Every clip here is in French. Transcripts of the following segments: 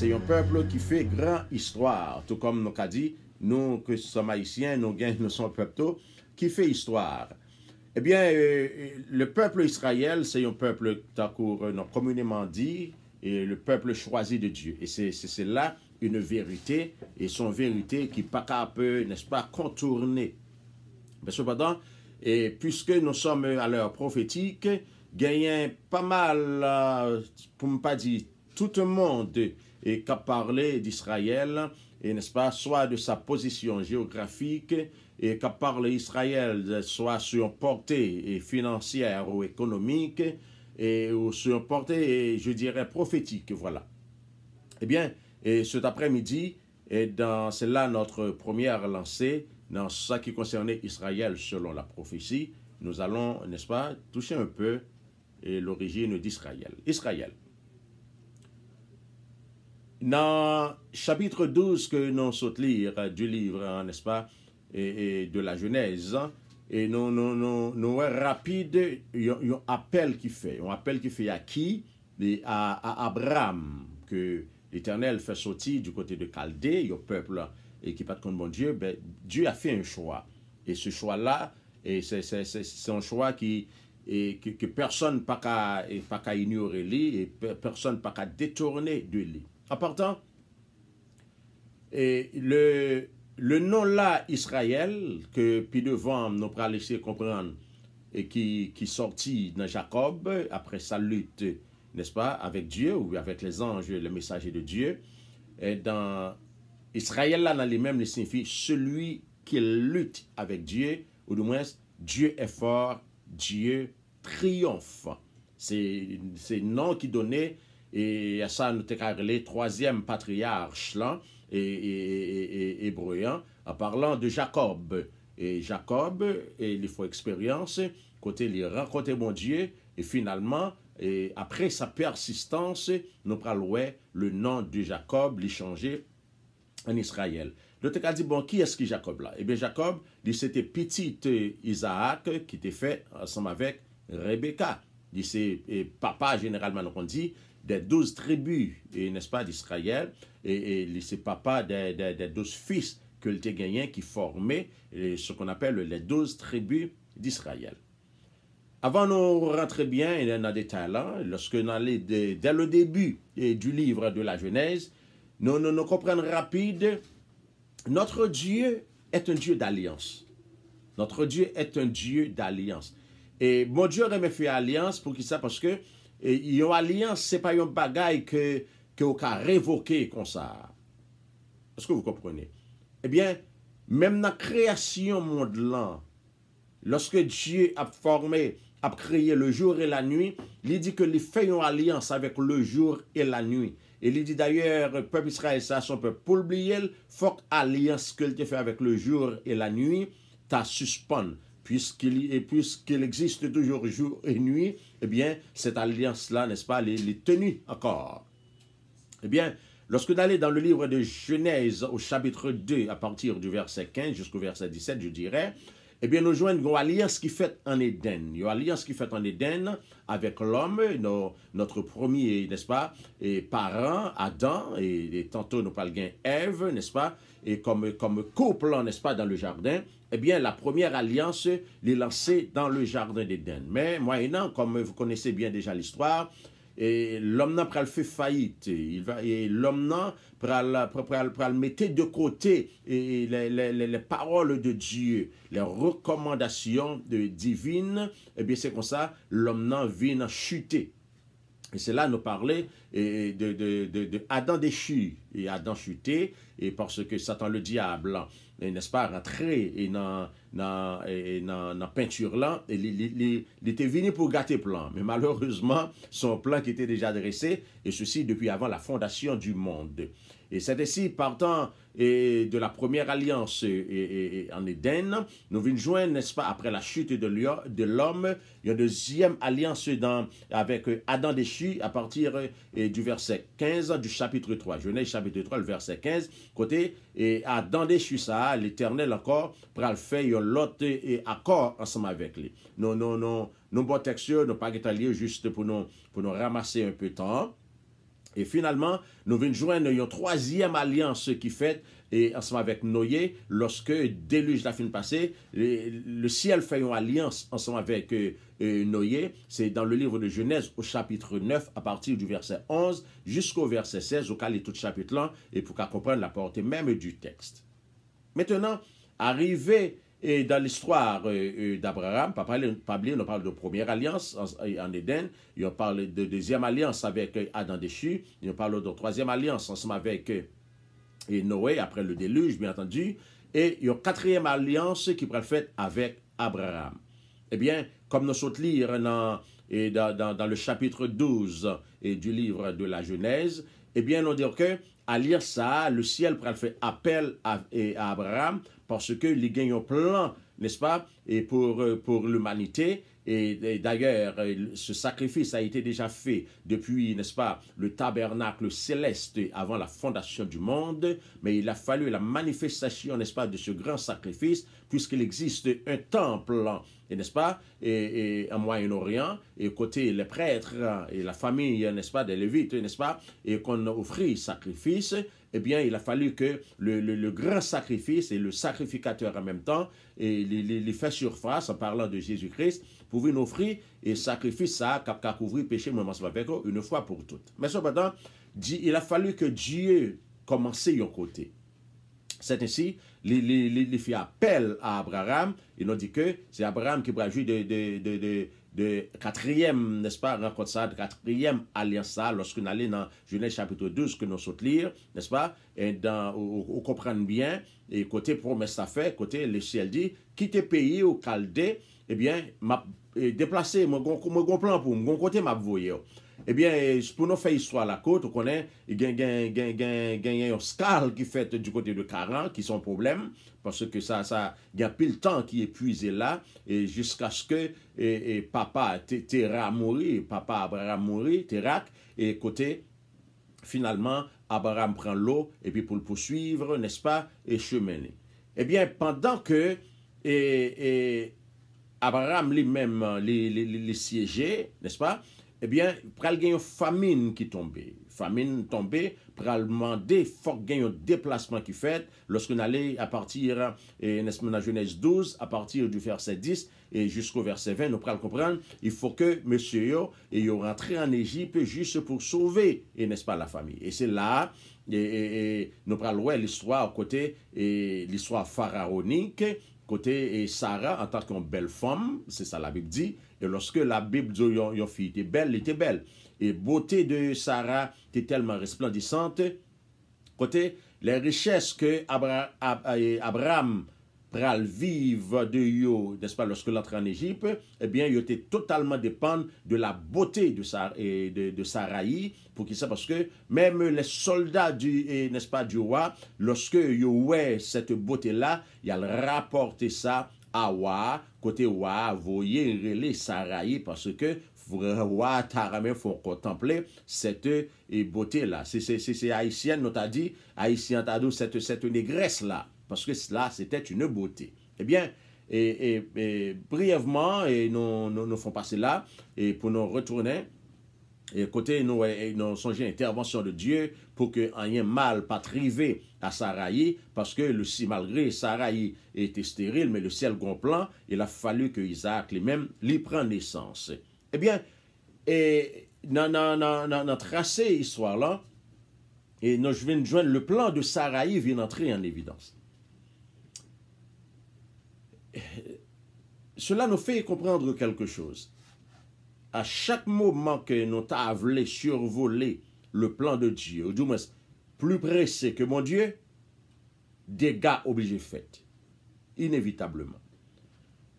c'est un peuple qui fait grand histoire. Tout comme nous l'avons dit, nous que sommes haïtiens, nous, nous sommes peuple qui fait histoire. Eh bien, euh, euh, le peuple Israël, c'est un peuple, comme qu'on communément dit, et le peuple choisi de Dieu. Et c'est là une vérité, et son vérité qui pas peu, n'est-ce pas, contourner. Mais cependant, et puisque nous sommes à l'heure prophétique, a pas mal, euh, pour ne pas dire tout le monde qui qu'à parlé d'Israël, et n'est-ce pas, soit de sa position géographique, et qu'à parlé Israël, soit sur et portée financière ou économique, et, ou sur portée, je dirais, prophétique, voilà. Eh bien, et cet après-midi, c'est là notre première lancée dans ce qui concernait Israël selon la prophétie. Nous allons, n'est-ce pas, toucher un peu l'origine d'Israël. Israël. Dans chapitre 12 que nous sautons lire du livre, n'est-ce pas, et, de la Genèse, et nous, non non, nous rapide, un appel qui fait, un appel qui fait à qui à, Abraham, que l'Éternel fait sortir du côté de Chaldée, au peuple et qui pas de compte Dieu, ben, Dieu a fait un choix. Et ce choix-là, c'est un choix qui, et que, que personne pas qu'à ignorer et personne pas qu'à détourner de lui important. Et le, le nom là, Israël, que puis devant, nous pas laisser comprendre, et qui, qui sortit dans Jacob après sa lutte, n'est-ce pas, avec Dieu ou avec les anges, les messagers de Dieu, et dans Israël là, dans les mêmes, il signifie celui qui lutte avec Dieu, ou du moins, Dieu est fort, Dieu triomphe. C'est le nom qui donnait et ça nous les troisième patriarche là, et, et, en parlant de Jacob. Et Jacob, et il faut expérience, côté les rencontrer mon Dieu, et finalement, et après sa persistance, nous parlons le nom de Jacob, l'échanger en Israël. Le a dit, bon, qui est-ce qui Jacob là et eh bien, Jacob, c'était petit euh, Isaac qui était fait ensemble avec Rebecca. C'est papa, généralement, on dit, des douze tribus, n'est-ce pas, d'Israël, et, et c'est papa des, des, douze fils que le qui formaient ce qu'on appelle les douze tribus d'Israël. Avant de rentrer bien a des talents, lorsque dans les, dès le début du livre de la Genèse, nous, nous, comprenons rapide, notre Dieu est un Dieu d'alliance. Notre Dieu est un Dieu d'alliance. Et mon Dieu aurait fait alliance pour qui ça? Parce que E yon alians se pa yon bagay Ke ou ka revoke kon sa Est-ce que vous comprenez E bien Mem nan kreasyon mond lan Lorske Dji ap forme Ap kreye le jour et la nuit Li di ke li fe yon alians Avek le jour et la nuit Li di dayer pep Israel sa son pep Poul bli el Fok alians ke li te fe avek le jour et la nuit Ta suspon puisqu'il existe toujours jour et nuit, eh bien, cette alliance-là, n'est-ce pas, elle est tenue encore. Eh bien, lorsque vous dans le livre de Genèse au chapitre 2, à partir du verset 15 jusqu'au verset 17, je dirais, eh bien, nous jouons une alliance qui fait en Eden. Une alliance qui fait en Éden avec l'homme, notre premier, n'est-ce pas, et parent, Adam, et tantôt nous parlons Ève, n'est-ce pas, et comme couple, n'est-ce pas, dans le jardin, Eh bien, la première alliance les lancée dans le jardin d'Éden. Mais moyennant comme vous connaissez bien déjà l'histoire, et l'homme n'a pas fait faillite il va et l'homme n'a pas mis de côté et les, paroles de Dieu les recommandations de divines et eh bien c'est comme ça l'homme n'a vient chuter et cela nous parlait de, de, de, déchu et Adam chuté, et parce que Satan le diable, n'est-ce pas, rentré dans la peinture là, il, était venu pour gâter plan. Mais malheureusement, son plan qui était déjà dressé, et ceci depuis avant la fondation du monde. Et c'est ainsi, partant et de la première alliance en Éden, nous venons joindre, n'est-ce pas, après la chute de l'homme, il y une deuxième alliance avec euh, Adam déchu à partir euh, du verset 15 du chapitre 3. Genèse chapitre 3, le verset 15, côté, et Adam déchu, ça, l'éternel encore, le fait un lot et accord ensemble avec lui. Non, non, non, non, bon texture, non pas juste pour nous, pour nous ramasser un peu de temps. Et finalement, nous venons joindre une troisième alliance qui fait et ensemble avec Noé, lorsque déluge la fin passée, le, ciel fait une alliance ensemble avec euh, Noé. C'est dans le livre de Genèse au chapitre 9, à partir du verset 11 jusqu'au verset 16, au cas tout chapitre là, et pour qu'on comprenne la portée même du texte. Maintenant, arrivé et dans l'histoire euh, euh, d'Abraham, Pablo, on parle de première alliance en, Éden, y on parlé de deuxième alliance avec euh, Adam déchu, y on parle de troisième alliance ensemble avec Noé après le déluge, bien entendu, et il y a quatrième alliance qui pourrait faite avec Abraham. Eh bien, comme nous sautons lire dans, et dans, le chapitre 12 et du livre de la Genèse, eh bien, on dit que à lire ça, le ciel pourrait fait appel à, Abraham parce que les gagne un n'est-ce pas, et pour, euh, pour l'humanité. et d'ailleurs, euh, ce sacrifice a été déjà fait depuis, n'est-ce pas, le tabernacle céleste avant la fondation du monde. Mais il a fallu la manifestation, n'est-ce pas, de ce grand sacrifice puisqu'il existe un temple, n'est-ce pas, et, en Moyen-Orient, et côté les prêtres et la famille, n'est-ce pas, des Lévites, n'est-ce pas, et qu'on offrit sacrifice, eh bien, il a fallu que le, grand sacrifice et le sacrificateur en même temps, et les, fait surface en parlant de Jésus-Christ, pouvait nous offrir et sacrifice ça, cap couvrir péché, une fois pour toutes. Mais cependant, il a fallu que Dieu commençait son côté. C'est ainsi Li fi apel a Abraham I nou di ke, se Abraham ki brajou De katriyem Nespa, renkot sa, de katriyem Aliansa, loske nou alen nan Jounet chapitre 12, ke nou sot lir Nespa, e ou kompran bien E kote promes sa fe, kote Le chel di, kite peyi ou kalde Ebyen, ma e Deplase, me gon plan pou, me gon kote Mab voye ou Ebyen, eh pou nou fè yiswa la kote, ou konen, gen gen gen gen gen gen yon skal ki fèt di kote de karan, ki son problem, paske sa, sa, gen pil tan ki epuize la, e jiska skè, e, e, papa, tera mori, papa Abraham mori, terak, e kote, finalman, Abraham pran lo, e pi pou l'pousuivre, nespa, e chemene. Ebyen, eh pandan ke, e, e, Abraham li menm, li, li, li, li siyeje, nespa, Eh bien pral gen une famine qui tombe. Famine tombe, pral mande fok gen yon un déplacement qui fait, lorsqu'on allait à partir, de eh, nesmen la Genèse 12, à partir du verset 10, et jusqu'au verset 20, nous pral comprendre, il faut que monsieur yo, eh, rentre en Égypte juste pour sauver, et n'est-ce pas la famille. Et c'est là, nous parlons l'histoire côté et l'histoire pharaonique, côté Sarah, en tant qu'une belle femme, c'est ça la Bible dit, et lorsque la Bible dit yon, était belle, elle était belle. Et beauté de Sarah était tellement resplendissante. Côté, les richesses que Abra, euh, Abraham pral vivre de yo, n'est-ce pas, lorsque l'entrée en Égypte, eh bien, yo était totalement dépendant de la beauté de, Sarah, de, de pour qui ça, parce que même les soldats du, n'est-ce pas, du roi, lorsque yo ouais cette beauté-là, il a rapporté ça Awa, kote wa, voye, rele, saraye, paske fwa tarame fwo kontemple sete botte la. Se se se aisyen nou ta di, aisyen ta dou sete negres la, paske sla sete une botte. Ebyen, eh briyevman non, nou non fwo pase la, pou nou retournen, Et côté, nous, nous songé intervention de Dieu pour que rien mal pas trivé à Saraï, parce que le, si malgré Saraï était stérile, mais le ciel plan, il a fallu que Isaac lui-même lui prenne naissance. Eh bien, et dans, dans, tracé histoire là, et je viens joindre le plan de Saraï vient d'entrer en évidence. Eh, cela nous fait comprendre quelque chose A chak mouman ke nou ta avle survole le plan de Dji, ou djou mwen se plou prese ke moun Dji, dega oblije fete, inévitableman.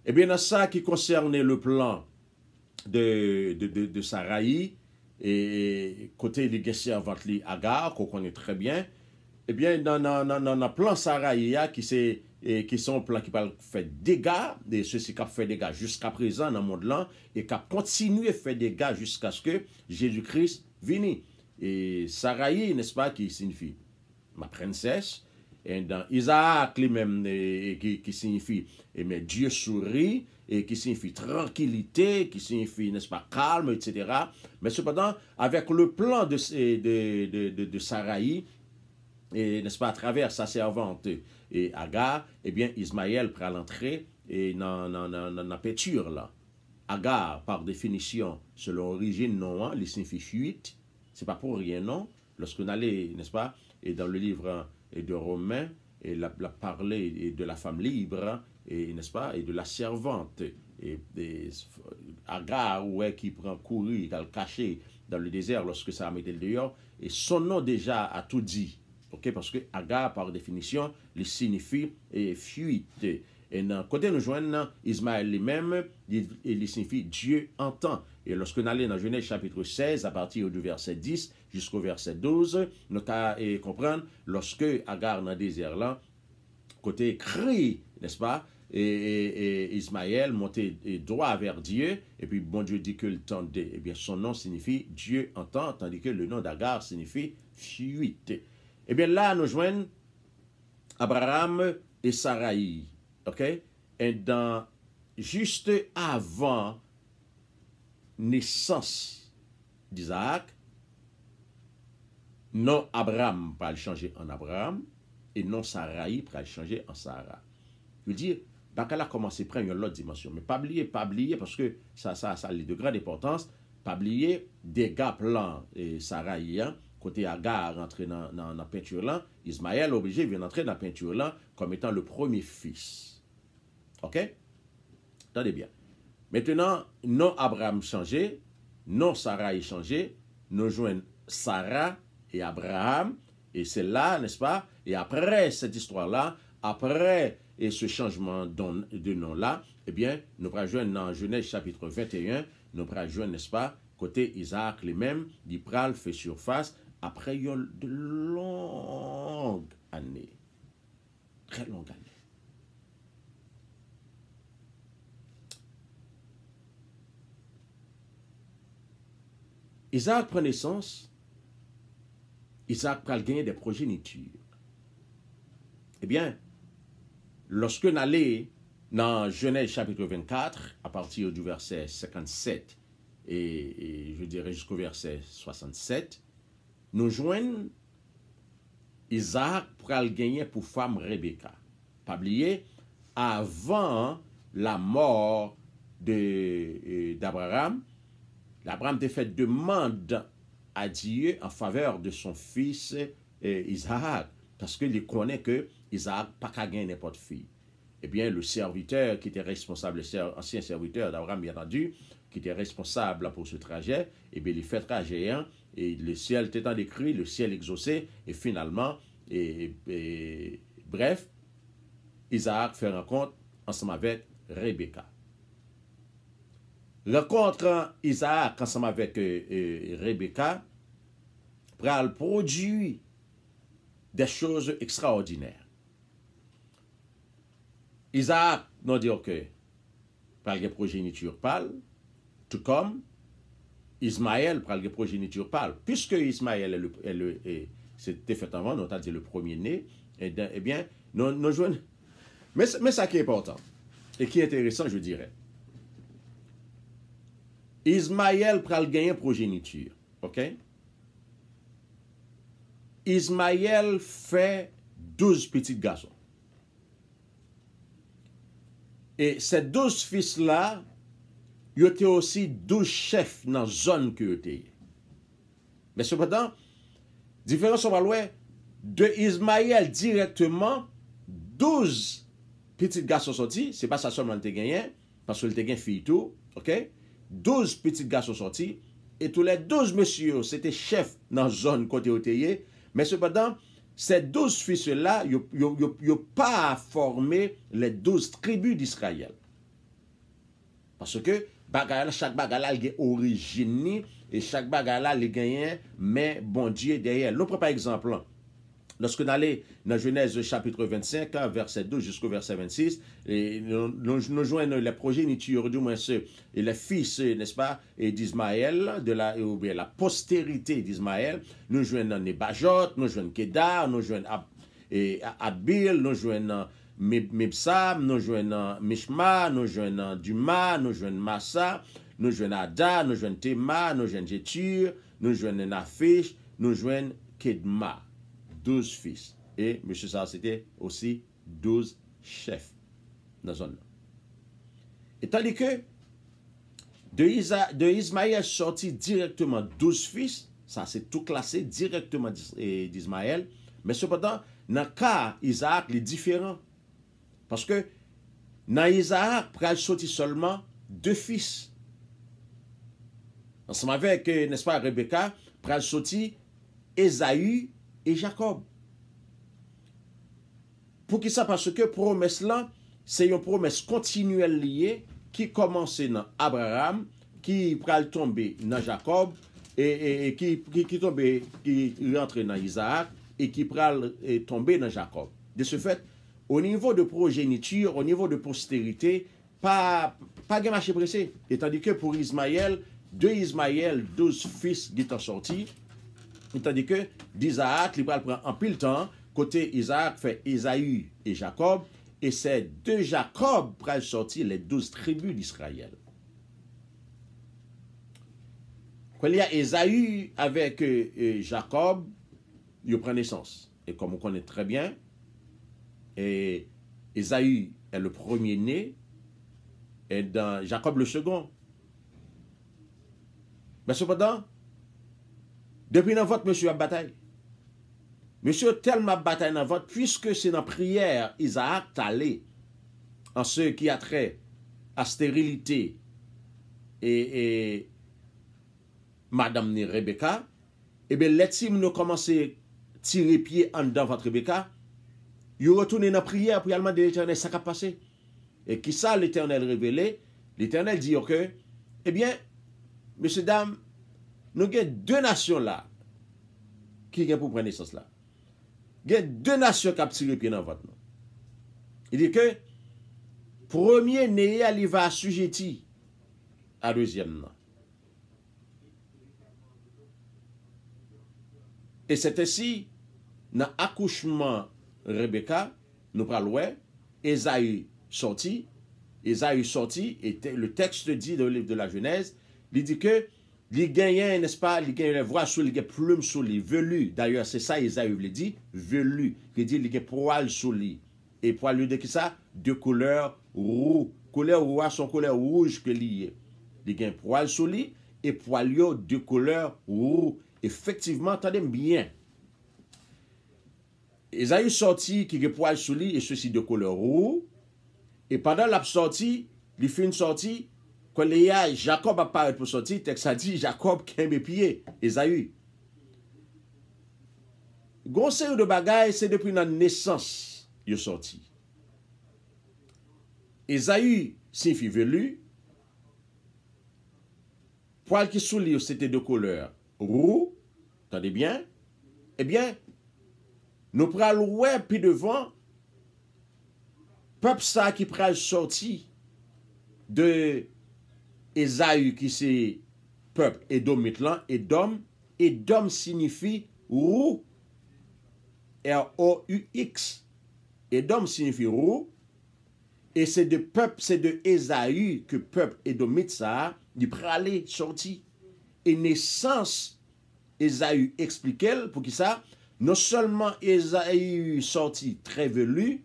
Ebyen eh a sa ki konserne le plan de Sarayi, e kote de Geshe Avatli Agar, ko konen trebyen, ebyen nan plan Sarayi ya ki se konen, et qui sont plan qui parle fait dégâts et ceux qui a fait dégâts jusqu'à présent dans le monde là et qui a continué à faire dégâts jusqu'à ce que Jésus-Christ vienne et Sarai n'est-ce pas qui signifie ma princesse et dans Isaac lui-même qui, qui, signifie et mais Dieu sourit et qui signifie tranquillité qui signifie n'est-ce pas calme etc mais cependant avec le plan de de de, de, et n'est-ce pas à travers sa servante et Agar, Ismaël eh bien, Ismaël prend l'entrée et en a peinture, là. Agar, par définition, selon l'origine non hein, les signifie fuite. c'est pas pas pour rien non, lorsqu'on allait, n'est-ce pas, et dans le livre hein, de Romains et la, parler de la femme libre, hein, et n'est-ce pas, et de la servante, et, des Agar, ouais, qui prend courir, le caché dans le désert lorsque ça a mis le dehors, et son nom déjà a tout dit, parce que Agar, par définition, signifie fuite. Et d'un côté, nous joignons Ismaël lui-même, il, signifie Dieu entend. Et lorsque nous allons dans Genèse chapitre 16, à partir du verset 10 jusqu'au verset 12, nous allons comprendre, lorsque Agar dans le désert là, côté cri, n'est-ce pas et, Ismaël montait droit vers Dieu, et puis bon Dieu dit que le temps eh bien son nom signifie Dieu entend, tandis que le nom d'Agar signifie fuite. Et eh bien là, nous joignons Abraham et Sarai. OK? Et dans, juste avant naissance d'Isaac, non Abraham pour le changer en Abraham et non Sarai pour le changer en Sarah. Je veux dire, Bakala commence à prendre une autre dimension. Mais pas oublier, pas oublier, parce que ça, ça, ça a de grande importance, pas oublier des gars plans et Sarah. hein? côté Agar rentrer dans la peinture là, Ismaël obligé vient entrer dans la peinture là comme étant le premier fils. OK? Attendez bien. Maintenant, non Abraham changé, non Sarah est changé, nous jouons Sarah et Abraham, et c'est là, n'est-ce pas? Et après cette histoire-là, après et ce changement de nom-là, eh bien, nous prenons dans Genèse chapitre 21, nous rejoignons, n'est-ce pas, côté Isaac lui-même, il pral fait surface après il de longues années, très longues années. Isaac prend naissance, Isaac le gagner des progénitures. Eh bien, lorsque allons dans Genèse chapitre 24, à partir du verset 57 et je dirais jusqu'au verset 67, nous joignent Isaac pour gagner pour femme Rebecca. Pas oublier, avant la mort euh, d'Abraham, Abraham a fait demande à Dieu en faveur de son fils euh, Isaac, parce qu'il connaît que Isaac pas qu'à n'importe fille. Eh bien, le serviteur qui était responsable, ancien serviteur d'Abraham, bien entendu, qui était responsable pour ce trajet, eh bien, il fait trajet, hein, et le siel tetan de kri, le siel exosé, et finalement, bref, Isaac fè renkont anseman vek Rebecca. Renkont an Isaac anseman vek euh, euh, Rebecca, pral prodou des chouze ekstraordinèr. Isaac nan di ok, pral gen projenitur pal, tou kom, Ismaël pral progéniture progéniture, puisque Puisque Ismaël le, fait avant, on nou le premier né et eh, eh nous Mais, Mais ça qui est important, et qui est intéressant, je dirais. Ismaël pral progéniture, progéniture, ok? Ismaël fait 12 petits garçons. Et ces 12 fils là yo te osi 12 chef nan zon ki yo te ye. Mwen sepadan, diferanson malwe, de Izmayel direktman, 12 pitit ga son soti, sepa sa son man te genyen, pasou te genyen fi itou, 12 pitit ga son soti, etou le 12 monsiyo se te chef nan zon kon te yo te ye, mwen sepadan, se 12 fise la, yo pa a formé le 12 tribu di Israel. Pasou ke, Chaque la, chak bagay la, et chaque orijini, e chak bagay la, bon Dieu est derrière. pa exemple, lorsque nous allons Genèse chapitre 25, hein, verset 2 jusqu'au verset 26, nous joignons les progénitures, du moins et les fils, et d'Ismaël, la, ou bien la postérité d'Ismaël, nous joignons les Nebajot, nous Kedar, Kedar, nous jouons Abil, nous nous joignons Mib Sam nou jwen nan Mishma, nou jwen nan Duma, nou jwen nan Masa, nou jwen nan Ada, nou jwen nan Tema, nou jwen nan Jetur, nou jwen nan Afish, nou jwen nan Kedma. 12 fils. Et M. Saas ete osi 12 chef nan zon nan. Etan li ke, de Yizmael sorti direktman 12 fils, sa se tou klasi direktman di Yizmael. Men se potan, nan ka Yizmael li diferan. Panske nan Yizahak pral soti solman de fis. Anseman vek, nespa Rebecca, pral soti Ezayu e Jacob. Pou ki sa, panseke promes lan, se yon promes kontinuel liye ki komanse nan Abraham, ki pral tombe nan Jacob, ki tombe, ki rentre nan Yizahak, ki pral tombe nan Jacob. De se fet, au niveau de progéniture, au niveau de postérité, pas, pas marché pressé. Et tandis que pour Ismaël, deux Ismaël, douze fils qui sont sortis, tandis que d'Isaac, il prend en pile temps, côté Isaac fait Esaü et Jacob, et c'est deux Jacob sont sortir les douze tribus d'Israël. Quand il y a Esaü avec euh, Jacob, il prend naissance. Et comme on connaît très bien, et Isaïe est le premier-né et dans Jacob le second. Mais cependant, depuis dans vote, monsieur a bataille. Monsieur tellement bataille dans vote, puisque c'est dans prière Isaac allé en ce qui a trait à stérilité et, et Madame Rebecca, et eh bien l'estime nous commencer à tirer pied en dans votre Rebecca, yo wotounen nan priyen pou yalman de l'Eternel sakap pase. E ki sa l'Eternel revele, l'Eternel di yo ke, ebyen, eh mese dam, nou gen dwe nasyon la, ki gen pou prene sas la. Gen dwe nasyon kap siripi nan vat nan. E di ke, promye neye aliva asujeti, a l'ezyenman. E sete si, nan akouchman, Rebecca, nou pral wè, Ezaïe soti, Ezaïe soti, le tekst di de la genèze, li di ke li genyen, nèspal, li genyen vwa sou li gen ploum sou li, velu, d'ayòr se sa Ezaïe vli di, velu, li di li gen proual sou li, e proual li de ki sa, de kouleur rou, kouleur rou a son kouleur rouj ke li ye, li gen proual sou li, e proual yo de kouleur rou, efektiveman tade mbyen, Eza yu sorti ki ge poal sou li, e sou si de kolor rou. E padan lap sorti, li fin sorti, kon le ya Jacob ap paret pou sorti, tek sa di Jacob ken me pye, eza yu. Gon se yu de bagay, se depri nan nesans yu sorti. Eza yu sin fi velu, poal ki sou li, ou se te de kolor rou, tade bien, e bien, Nous prenons puis devant peuple ça qui pral sorti de Esaü qui c'est peuple Edomitlan, Edom Edom signifie roux R O U X Edom signifie roux et c'est de peuple c'est de Esaü que peuple Edomite ça du pralé sorti et naissance Esaü expliquait pour qui ça non seulement Esaïe sorti très velu,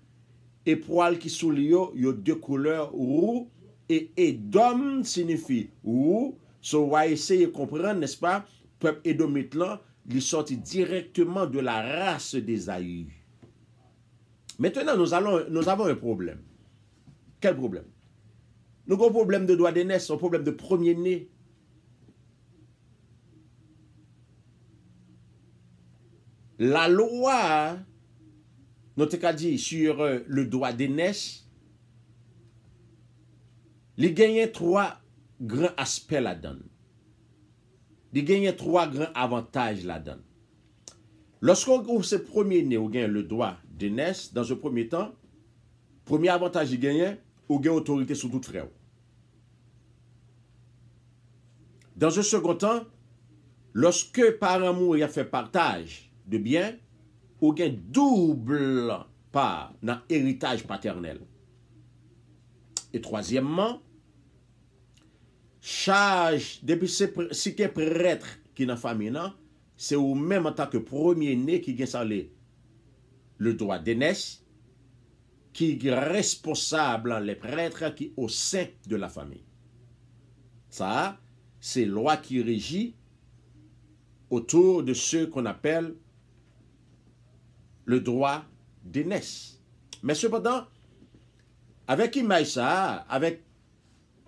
et poil qui il y deux couleurs roux, et Edom signifie roux. So, on va essayer de comprendre, n'est-ce pas? Peuple Edomite là, il sorti directement de la race d'Esaïe. Maintenant, nous, avons un problème. Quel problème? Nous avons un problème de droit nez, un problème de premier-né. la lowa, nou te ka di, sur euh, le doa de nes, li genyen troa gran aspe la don. Li genyen troa gran avantaj la don. Lorskou ou se promi ne ou genyen le doa de nes, dan se promi tan, promi avantaj li genyen, ou genyen otorite sou tout freou. Dans se sekon tan, lorske par amou ya fe partaj, Debyen, ou gen double par nan eritaj paternel. E troasyemman, chaj, depi se ke pretre ki nan fami nan, se ou menm an tak ke promye ne ki gen sali le doa denes, ki responsab lan le pretre ki o sen de la fami. Sa, se loa ki reji otor de se kon apel le droit d'aînesse. Mais cependant, avec image ça, avec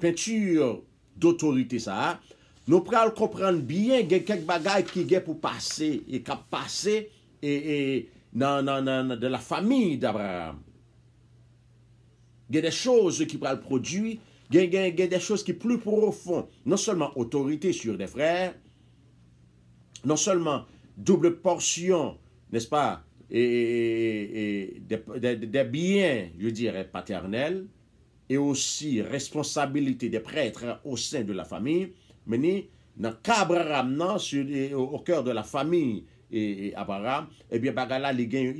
peinture d'autorité ça, nous prenons comprendre bien qu'il y a quelques bagages qui sont pour passer et qui passé et, et dans, de la famille d'Abraham. Il y a des choses qui pourraient le produire, il y, a des choses qui sont plus profondes. Non seulement autorité sur des frères, non seulement double portion, n'est-ce pas, de biyen, je dire, paternel, et aussi responsabilité de prêtre au sein de la famille, meni, nan kab rame nan, au coeur de la famille, et ap rame, et eh bien bagala li gen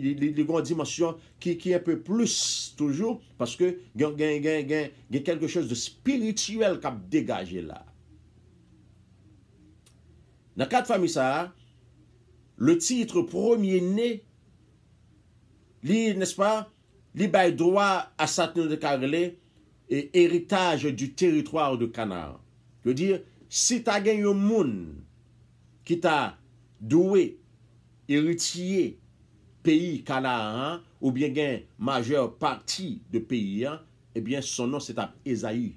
dimensyon ki un peu plus toujou, parce que gen gen gen gen, gen quelque chose de spirituel kap degaje la. Nan kat fami sa, le titre premier ney Li, nespa, li bay drwa a saten de kagele e eritaj du teritwar de Kanaan. Kwe di, si ta gen yon moun ki ta dowe eritye peyi Kanaan, ou bien gen majeur parti de peyi, e eh bien sonon se tap Ezaï.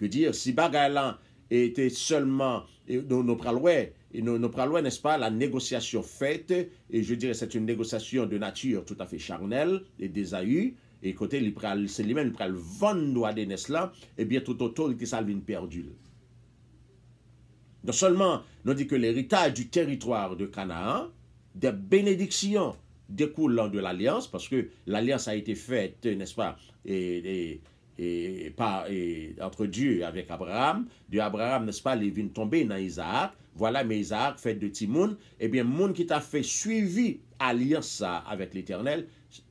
Kwe di, si Bagaylan ete seulement, eh, nou pralwe, et nous, nous parlons, n'est-ce pas, la négociation faite, et je dirais c'est une négociation de nature tout à fait charnelle et désaïe. et côté, c'est lui-même qui prend le vendre de là, et bien toute autorité salvine perdue. Non seulement, nous dit que l'héritage du territoire de Canaan, des bénédictions découlant de l'alliance, parce que l'alliance a été faite, n'est-ce pas, et, entre Dieu avec Abraham. Dieu Abraham, n'est-ce pas, l'est venu tomber nan Isaac. Voilà, mais Isaac, fête de Timoun, et bien, moun ki ta fè suivi alia sa, avec l'éternel,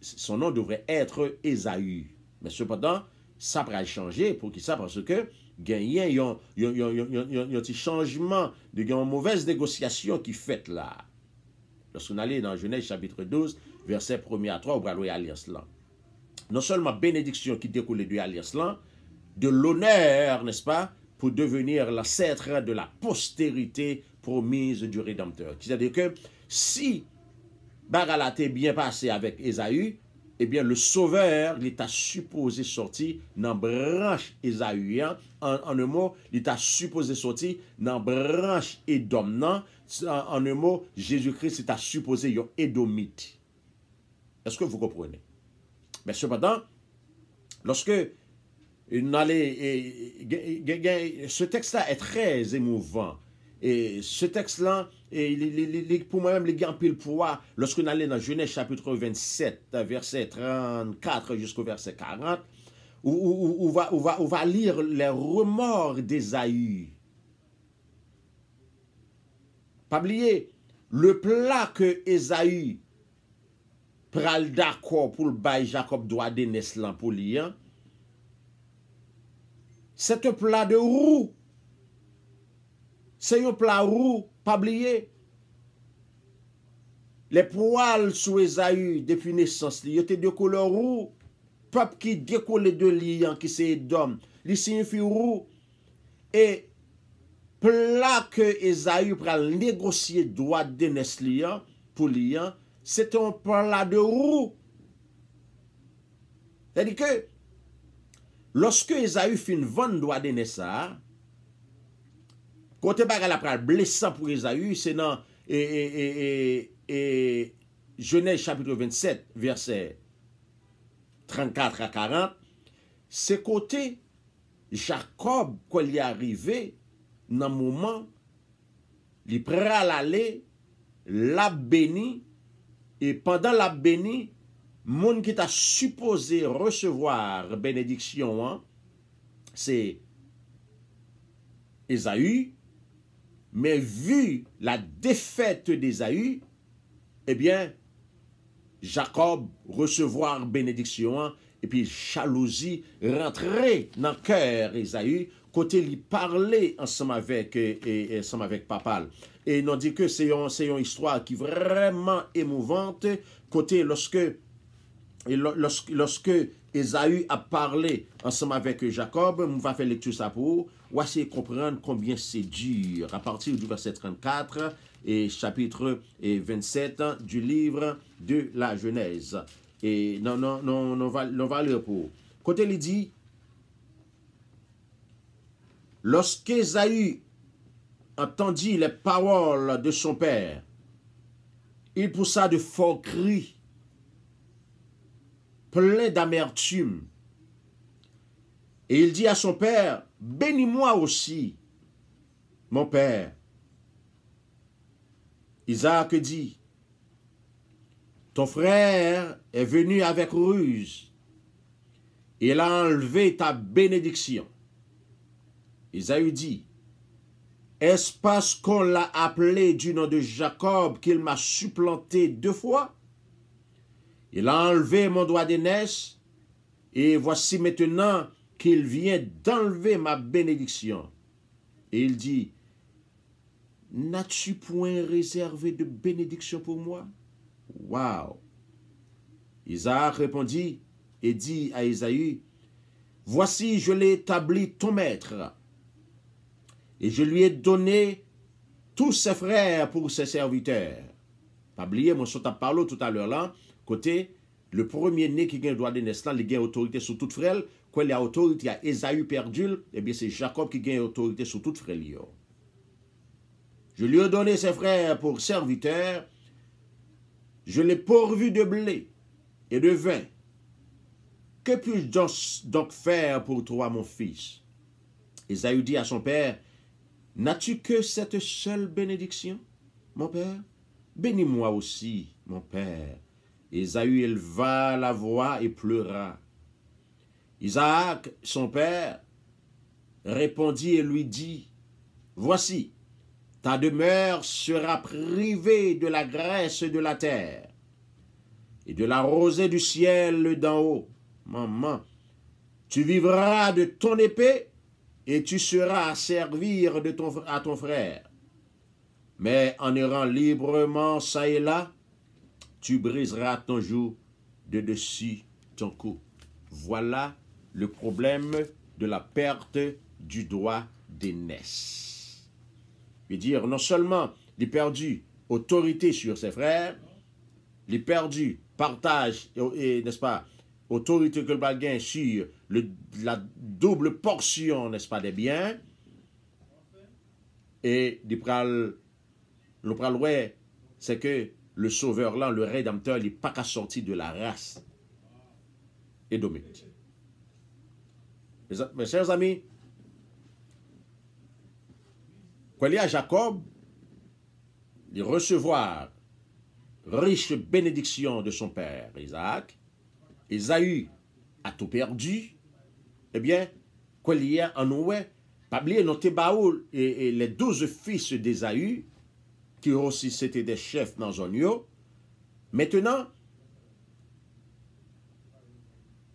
son nom devrè être Esaü. Mais cependant, sa prè a changé pou ki sa, parce que gen yon ti chanjman de gen yon mouvès négociasyon ki fète la. Lorskoun alè, nan Genèche, chapitre 12, verset 1 à 3, ou braloui alia slan. non seulement bénédiction qui découle de l'alliance là, de l'honneur, n'est-ce pas, pour devenir la l'ancêtre de la postérité promise du Rédempteur. C'est-à-dire que si Baralat est bien passé avec Esaü, eh bien, le sauveur, il t'a supposé sorti dans branche En, un mot, il t'a supposé sorti dans branche Edom. En, un mot, Jésus-Christ, il à supposé est Est-ce que vous comprenez? Mais cependant, lorsque une allée, ce texte-là est très émouvant. Et ce texte-là, pour moi-même, il grand pile lorsque Lorsqu'on allait dans Genèse chapitre 27, verset 34 jusqu'au verset 40, où, on va, va, lire les remords d'Ésaü. Pas oublier le plat que Ésaü pral dakon pou l baye Jakob doa denes lan pou liyan, sete pla de rou, se yo pla rou, pa blye, le poal sou e zayu defi nesans li, yote dekou le rou, pap ki dekou le de liyan ki se yedom, li se yon fi rou, e pla ke e zayu pral negosye doa denes liyan, pou liyan, Se ton par la de rou. Se di ke, loske Ezaü fin van do ade Nessar, kote baga la pral blesan pou Ezaü, se nan, e, e, e, e, jenay chapitre 27, verse 34 a 40, se kote, Jacob, kwen li arive, nan mouman, li pral ale, la beni, E pandan la beni, moun ki ta suppose recevoir benediksyon an, se Ezaü, men vu la defete de Ezaü, ebyen, eh Jacob recevoir benediksyon an, epi chalouzi rentre nan kèr Ezaü, kote li parle ansam avek papal. Et nous dit que c'est une, histoire qui est vraiment émouvante. Côté, lorsque, lorsque, lorsque Esaü a parlé ensemble avec Jacob, on va faire lecture ça pour vous, essayer comprendre combien c'est dur. À partir du verset 34 et chapitre 27 du livre de la Genèse. Et non, non, non, non, va, va lire pour. Côté, il dit, lorsque Esaü entendit les paroles de son père, il poussa de forts cris, pleins d'amertume. Et il dit à son père, bénis-moi aussi, mon père. Isaac dit, ton frère est venu avec ruse. Il a enlevé ta bénédiction. Isaac dit, est-ce parce qu'on l'a appelé du nom de Jacob qu'il m'a supplanté deux fois Il a enlevé mon doigt d'aînesse et voici maintenant qu'il vient d'enlever ma bénédiction. Et il dit, n'as-tu point réservé de bénédiction pour moi Waouh !» Isaac répondit et dit à Isaïe, Voici, je l'ai établi ton maître et je lui ai donné tous ses frères pour ses serviteurs. Pas oublier, moi, je parlé tout à l'heure là, côté, le premier-né qui gagne droit de naissance, il gagne autorité sur toute frère. Quand il a autorité, il y Esaü perdu, et eh bien c'est Jacob qui gagne autorité sur toute frères. Je lui ai donné ses frères pour serviteurs. Je l'ai pourvu de blé et de vin. Que puis-je donc faire pour toi, mon fils Esaü dit à son père, N'as-tu que cette seule bénédiction, mon Père Bénis-moi aussi, mon Père. Esaü éleva la voix et pleura. Isaac, son père, répondit et lui dit, Voici, ta demeure sera privée de la graisse de la terre et de la rosée du ciel d'en haut. Maman, tu vivras de ton épée et tu seras à servir de ton, à ton frère. Mais en errant librement ça et là, tu briseras ton joug de dessus ton cou. Voilà le problème de la perte du droit d'aînesse. Je veux dire, non seulement il perdu autorité sur ses frères, il perdu partage, et n'est-ce pas, autorité que le gagne sur la double portion, n'est-ce pas, des biens, et le praloué, c'est que le sauveur là, le rédempteur, il n'est pas qu'à sortir de la race Et Mes, mes chers amis, quand il y a Jacob, de recevoir riche bénédiction de son père Isaac, Esaü a tout perdu, eh bien, quoi a en a Pas noté Baoul et, et, les douze fils d'Esaü qui aussi c'était des chefs dans Zonio. Maintenant,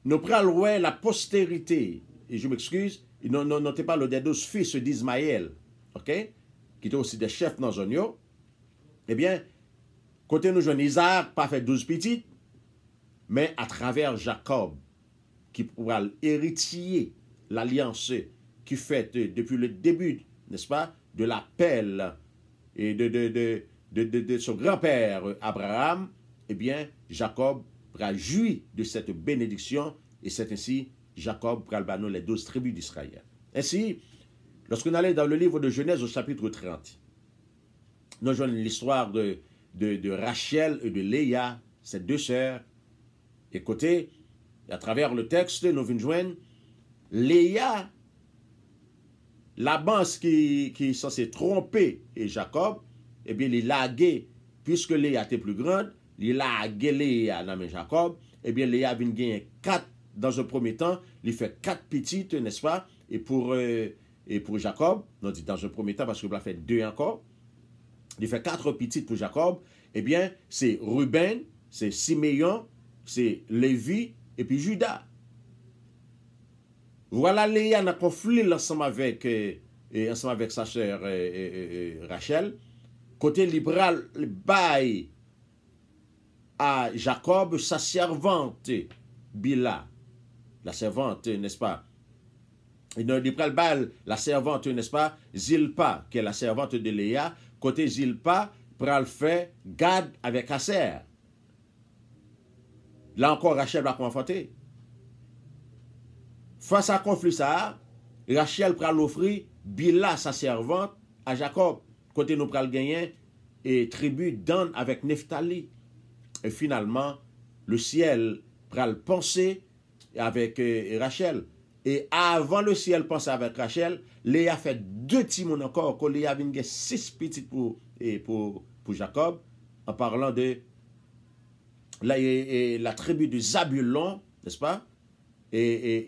nous prenons la postérité, et je m'excuse, nous pas le des douze fils d'Ismaël, ok, qui étaient aussi des chefs dans Zonio. Eh bien, côté nous, jeune Isaac, pas fait douze petites, mais à travers Jacob, qui pourra héritier l'alliance qui fait depuis le début, n'est-ce pas, de l'appel et de, de, son grand-père Abraham, eh bien, Jacob pourra de cette bénédiction et c'est ainsi Jacob pourra les douze tribus d'Israël. Ainsi, lorsqu'on allait dans le livre de Genèse au chapitre 30, nous avons l'histoire de, de Rachel et de Léa, ces deux sœurs, Écoutez, à travers le texte, nous venons Léa, la base qui, qui est censée tromper et Jacob, eh bien, il laguer puisque Léa était plus grande, il gué Léa mais Jacob, eh bien, Léa vient gagner quatre dans un premier temps, il fait quatre petites, n'est-ce pas? Et pour, euh, et pour Jacob, non dans un premier temps, parce qu'il a fait deux encore, il fait quatre petites pour Jacob, eh bien, c'est Ruben, c'est Siméon, c'est Lévi et puis Judas. Voilà Léa n'a conflit ensemble avec, eh, eh, ensemble avec sa sœur eh, Rachel. Côté libéral, bail à Jacob, sa servante, Bila. La servante, n'est-ce pas? Il libéral bail la servante, n'est-ce pas? Zilpa, qui est la servante de Léa. Côté Zilpa, pral fait garde avec Aser. La ankon Rachel la konfante. Fas a konflis a, Rachel pral ofri, Bila sa servante, a Jacob, kote nou pral genyen, e tribu dan avèk Neftali. E finalman, le ciel pral ponse, avèk euh, Rachel. E avan le ciel ponse avèk Rachel, le a fè dè timon ankon, kon le a vingè sis pitit pou Jacob, an parlant de la, tribu de Zabulon, n'est-ce pas Et,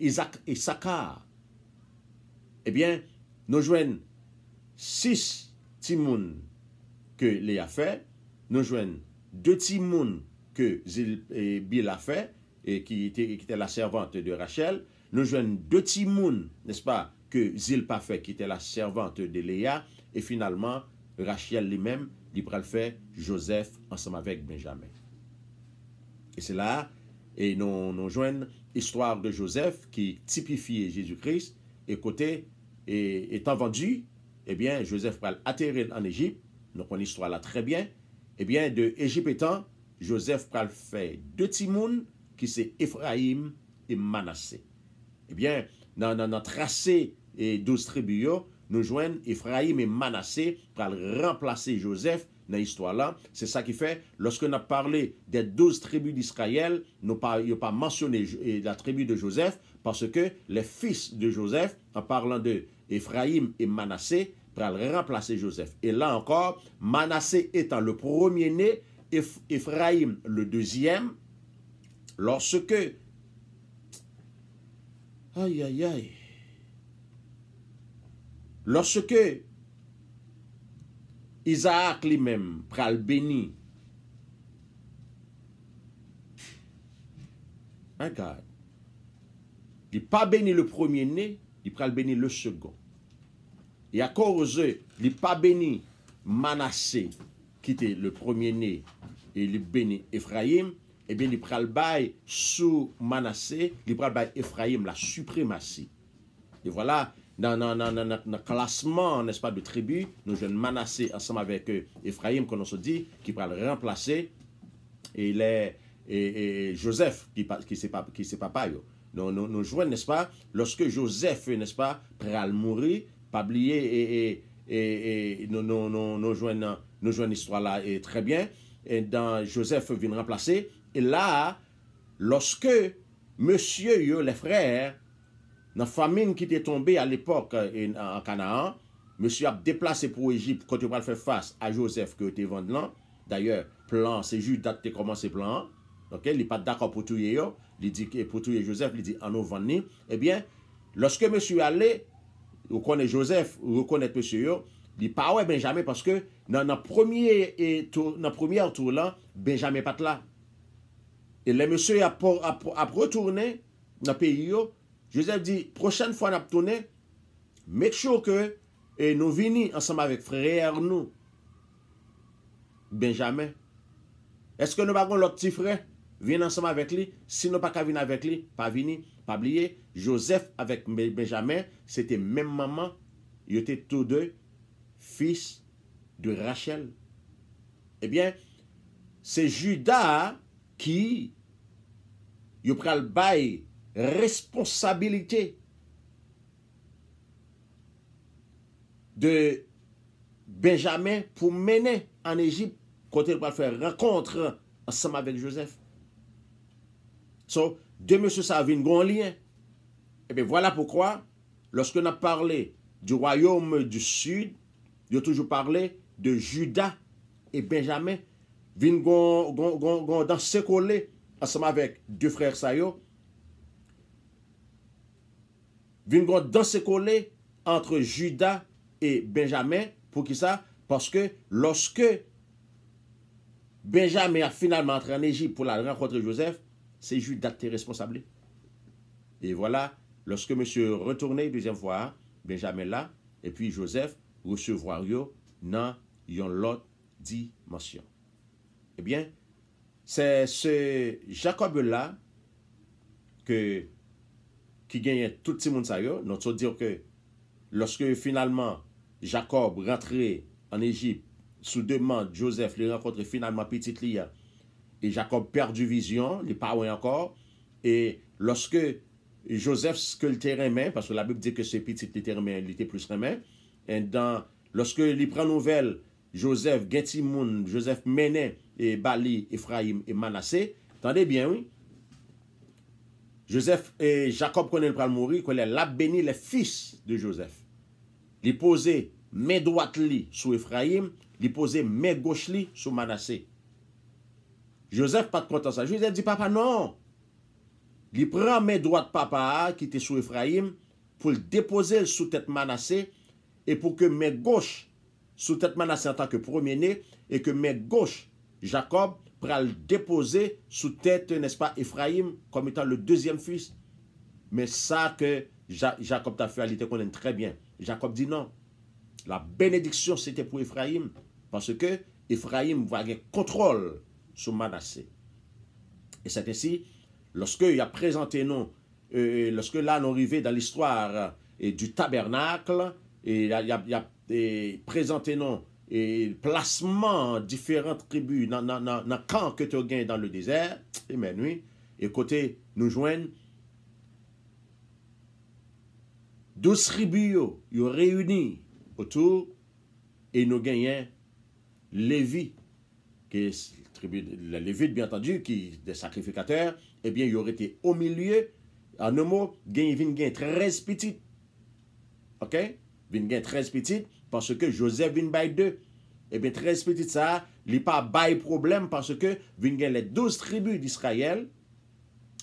et Isaac, Eh bien, nous jouons six timoun que Léa fait, nous jouons deux timoun que Zil, a fait, et qui était, la servante de Rachel. Nous jouons deux timoun, n'est-ce pas, que Zilpa fait, qui était la servante de Léa. Et finalement, Rachel lui-même, il le fait Joseph ensemble avec Benjamin. Et c'est là, et nous, nous joignons l'histoire de Joseph qui typifie Jésus-Christ, et côté, étant vendu, eh bien, Joseph va atterrir en Égypte, nous connaissons l'histoire là très bien, eh bien, de Égypte étant, Joseph pral faire deux timounes qui c'est Ephraim et Manassé. Eh bien, dans notre tracé et douze tribus, nous joignons Ephraim et Manassé pour remplacer Joseph dans l'histoire là. C'est ça qui fait, lorsque nous parlé des douze tribus d'Israël, nous n'y pas, pas mentionné la tribu de Joseph, parce que les fils de Joseph, en parlant de et Manassé, pourraient remplacer Joseph. Et là encore, Manassé étant le premier-né, Ephraïm le deuxième, lorsque... Aïe, aïe, aïe. Lorsque Isaac lui-même pral béni. Regarde. Il pas béni le premier-né, il pral béni le second. Et à cause, il pas béni Manassé, qui était le premier-né, et il béni Ephraim, et eh bien il pral bail sous Manassé, il pral bail Ephraim la suprématie. Et voilà, dans, le classement, n'est-ce pas, de tribu, nous jeunes Manassé ensemble avec Ephraim, on se dit, qui va le remplacer, et, les, et, Joseph, qui, qui c'est qui papa. Nous, nous, jouons, n'est-ce pas, lorsque Joseph, n'est-ce pas, le mourir, pas et, et, nous, nous, nous, jouons, nous jouons l'histoire là et très bien. Et dans Joseph vient remplacer. Et là, lorsque monsieur, les frères, nan famin ki te tombe al epok euh, en Kanaan, monsi ap deplase pou Egypt, konti ou mal fe fase a Joseph ke te vande lan, daye plan, se ju dat te koman se plan, li pat daka pou touye yo, li di pou touye Joseph, li di anou vande ni, e bien, loske monsi ale, ou kone Joseph, ou kone monsi yo, li pawe ben jame, parce ke nan premier tour lan, ben jame pat la, e le monsi ap retourne, nan peyi yo, Joseph di, prochen fwa an ap toune, mek chou ke, e nou vini ansanm avek freyernou, Benjamin. Eske nou bagon lout ti frey, vini ansanm avek li, si nou pa ka vini avek li, pa vini, pa blye, Joseph avek Benjamin, se te menmaman, yo te tou de, fis de Rachel. Ebyen, eh se juda ki, yo pral baye, responsabilite de Benjamin pou mene an Egypt kote pou al fè rakontre ansem avèk Josef. So, de M. Savin goun liye, ebe eh voilà poukwa, loske nan parle du royaume du sud, yo toujou parle de Juda e Benjamin, vin goun dan sekole ansem avèk du frèr Sayo, vin dans danse kole entre Judas et Benjamin, pour qui ça? Parce que lorsque Benjamin a finalement entré en Égypte pour la de Joseph, c'est Juda est responsable. Et voilà, lorsque monsieur retourné deuxième fois, Benjamin là, et puis Joseph, recevoir yo dans yon lot dimension. Eh bien, c'est ce Jacob là que ki genyen tout ti moun sa yo, nou tso diyo ke, loske finalman, Jacob rentre en Egypt, sou deman Joseph li renkontre finalman pitit li ya, e Jacob perdi vizyon, li pa wè ankor, e loske Joseph skolte remen, pasou la Bib diye ke se pitit li termen, li te plus remen, en dan, loske li pren nouvel, Joseph gen ti moun, Joseph menen, e Bali, Efraim, e Manasseh, tande bien wè, Joseph et eh, Jacob konen le pralmouri, konen la beni le fils de Joseph. Li pose men doat li sou Efraim, li pose men goch li sou Manasseh. Joseph pat kontan sa, Joseph di papa, non! Li pran men doat papa ki te sou Efraim, pou l depose sou tet Manasseh, e pou ke men goch sou tet Manasseh an tanke promene, e ke men goch Jacob, pour le déposer sous tête, n'est-ce pas, Ephraim, comme étant le deuxième fils. Mais ça que Jacob t'a fait, il connaît très bien. Jacob dit non. La bénédiction, c'était pour Ephraim. Parce que Ephraim va avoir contrôle sur Manassé. Et c'est ainsi, lorsque il a présenté non euh, euh, lorsque là, nous arrivé dans l'histoire euh, du tabernacle, et il a, il a, présenté Non. e plasman diferant tribu nan kan ke te gen dan le dezer, imen, oui, ekote nou jwen, dou tribu yo, yo reyuni otou, e nou genyen levi, ki tribu, le levi, biantandu, ki de sakrifikater, ebyen eh yo rete o milye, an nou mou, genye vin gen trez pitit, ok, vin gen trez pitit, panse ke Joseph vin bay de, e eh bin 13 petit sahar, li pa bay problem, panse ke vin gen le 12 tribu diskayel,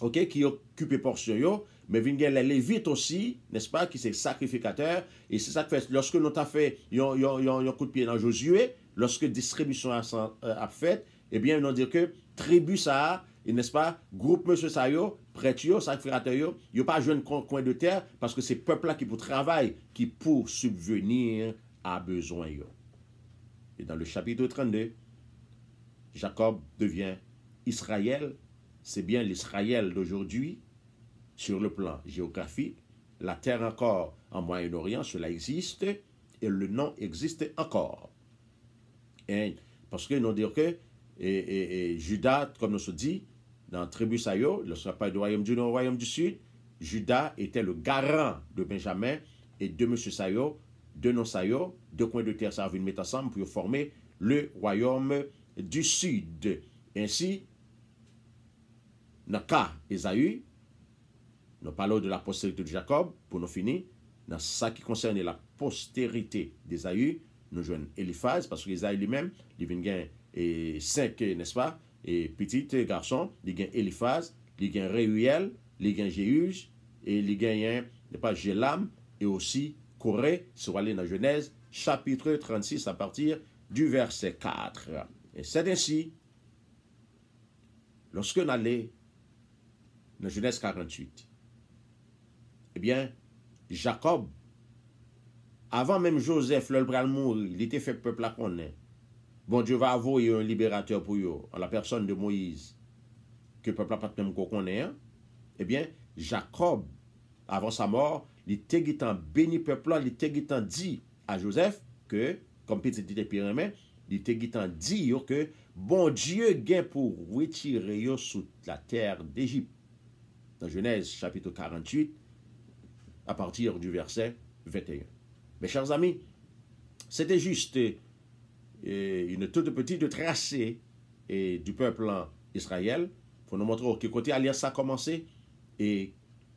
ok, ki yon kupi porsyon yo, men vin gen le levite osi, nespa, ki se sakrifikater, e se sakfet, loske nou ta fe, yon kout piye nan Josue, loske distribusyon a fete, e bin nou dire ke, tribu sahar, e nespa, group monsesay yo, pret yo, sakrifikater yo, yo pa jwen kwen de ter, panse ke se pepl la ki pou travay, ki pou subvenir, a besoin Et dans le chapitre 32, Jacob devient Israël. C'est bien l'Israël d'aujourd'hui sur le plan géographique. La terre encore en Moyen-Orient, cela existe et le nom existe encore. Et parce que nous dire que et, Judas, comme on se dit, dans tribu Sayo, le sera du royaume du nord, royaume du sud, Judas était le garant de Benjamin et de M. Sayo de nou sa yo, de kwen de ter sa avin met asam pou yo forme le wayom du sud. Ensi, nan ka Ezaïe, nou palo de la posterite de Jacob, pou nou fini, nan sa ki konserne la posterite de Ezaïe, nou jwen Eliphaz, paskou Ezaïe li men, li vin gen seke, nespa, e pitite garson, li gen Eliphaz, li gen Rewiel, li gen Jehuj, e li gen yon, ne pa Jelam, e osi Corée, sur aller dans Genèse, chapitre 36 à partir du verset 4. Et c'est ainsi, lorsque nous allons dans Genèse 48, eh bien, Jacob, avant même Joseph, le pral mourir, il était fait peuple à connaître. Bon Dieu va avoir un libérateur pour eux, en la personne de Moïse, que le peuple pas hein. Eh bien, Jacob, avant sa mort, li te béni peuple, pepla, li te gitan Joseph, que, comme Petit dit piremen, li te gitan di yo bon Dieu gen pour retirer yo la terre d'Égypte. Dans Genèse chapitre 48, à partir du verset 21. Mes chers amis, c'était juste euh, une toute petite tracée euh, du peuple en Israël pour nous montrer auquel côté alliance a commencé et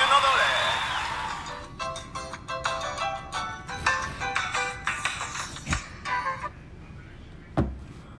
ちのどれ